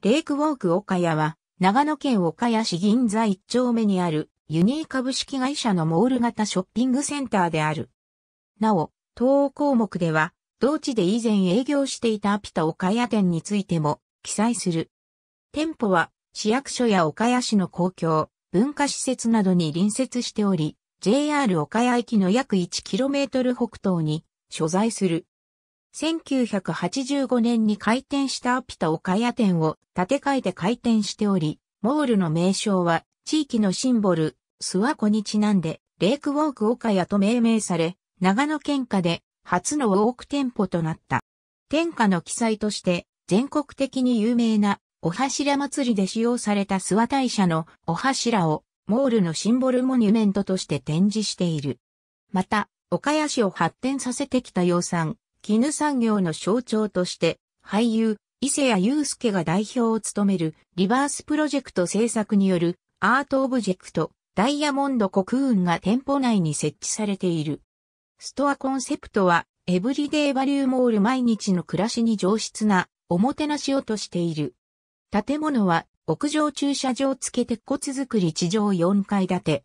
レイクウォーク岡谷は、長野県岡谷市銀座一丁目にある、ユニー株式会社のモール型ショッピングセンターである。なお、東欧項目では、同地で以前営業していたアピタ岡谷店についても、記載する。店舗は、市役所や岡谷市の公共、文化施設などに隣接しており、JR 岡谷駅の約 1km 北東に、所在する。1985年に開店したアピタ岡谷店を建て替えて開店しており、モールの名称は地域のシンボル、諏訪湖にちなんで、レイクウォーク岡谷と命名され、長野県下で初のウォーク店舗となった。天下の記載として、全国的に有名なお柱祭りで使用された諏訪大社のお柱をモールのシンボルモニュメントとして展示している。また、岡谷市を発展させてきた養蚕、絹産業の象徴として、俳優、伊勢谷祐介が代表を務めるリバースプロジェクト制作によるアートオブジェクトダイヤモンド国運が店舗内に設置されている。ストアコンセプトはエブリデイバリューモール毎日の暮らしに上質なおもてなしをとしている。建物は屋上駐車場付け鉄骨作り地上4階建て。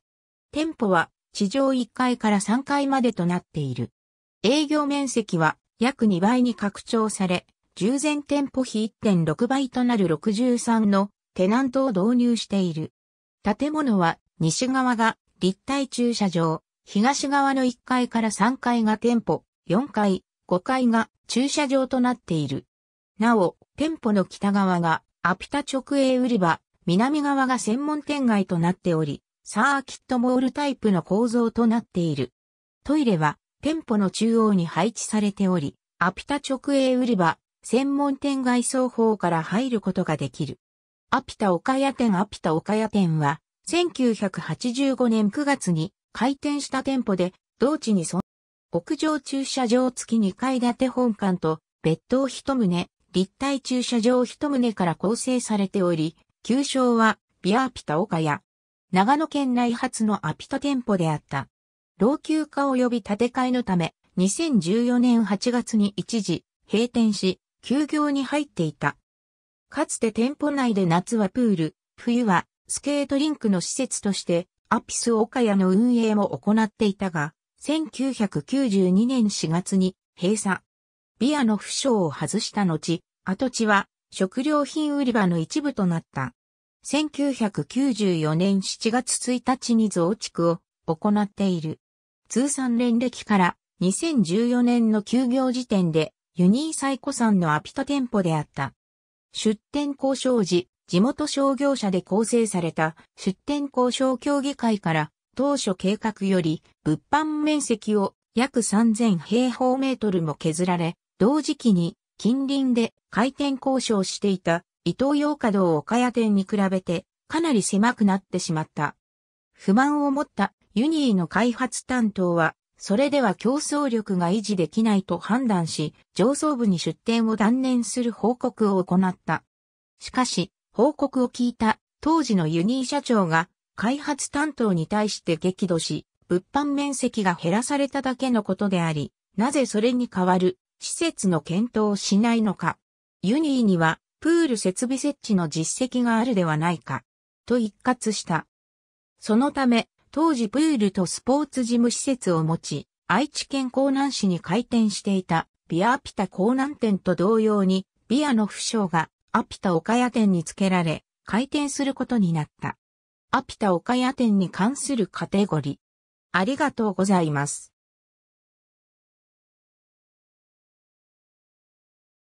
店舗は地上1階から3階までとなっている。営業面積は約2倍に拡張され、従前店舗比1.6倍となる63のテナントを導入している。建物は西側が立体駐車場、東側の1階から3階が店舗、4階、5階が駐車場となっている。なお、店舗の北側がアピタ直営売り場、南側が専門店街となっており、サーキットモールタイプの構造となっている。トイレは店舗の中央に配置されており、アピタ直営売り場、専門店外装法から入ることができる。アピタ岡谷店アピタ岡谷店は、1985年9月に開店した店舗で、同地に存屋上駐車場付き2階建て本館と別棟1棟、立体駐車場1棟から構成されており、旧称はビアアピタ岡谷。長野県内初のアピタ店舗であった。老朽化及び建て替えのため、2014年8月に一時閉店し、休業に入っていた。かつて店舗内で夏はプール、冬はスケートリンクの施設としてアピス岡谷の運営も行っていたが、1992年4月に閉鎖。ビアの負傷を外した後、跡地は食料品売り場の一部となった。1994年7月1日に増築を行っている。通算連歴から2014年の休業時点でユニーサイコさんのアピタ店舗であった。出店交渉時、地元商業者で構成された出店交渉協議会から当初計画より物販面積を約3000平方メートルも削られ、同時期に近隣で回転交渉していた伊東洋華道岡谷店に比べてかなり狭くなってしまった。不満を持ったユニーの開発担当は、それでは競争力が維持できないと判断し、上層部に出展を断念する報告を行った。しかし、報告を聞いた当時のユニー社長が開発担当に対して激怒し、物販面積が減らされただけのことであり、なぜそれに代わる施設の検討をしないのか。ユニーにはプール設備設置の実績があるではないか。と一括した。そのため、当時プールとスポーツ事務施設を持ち、愛知県江南市に開店していたビアアピタ江南店と同様に、ビアの不詳がアピタ岡谷店に付けられ、開店することになった。アピタ岡谷店に関するカテゴリー。ありがとうございます。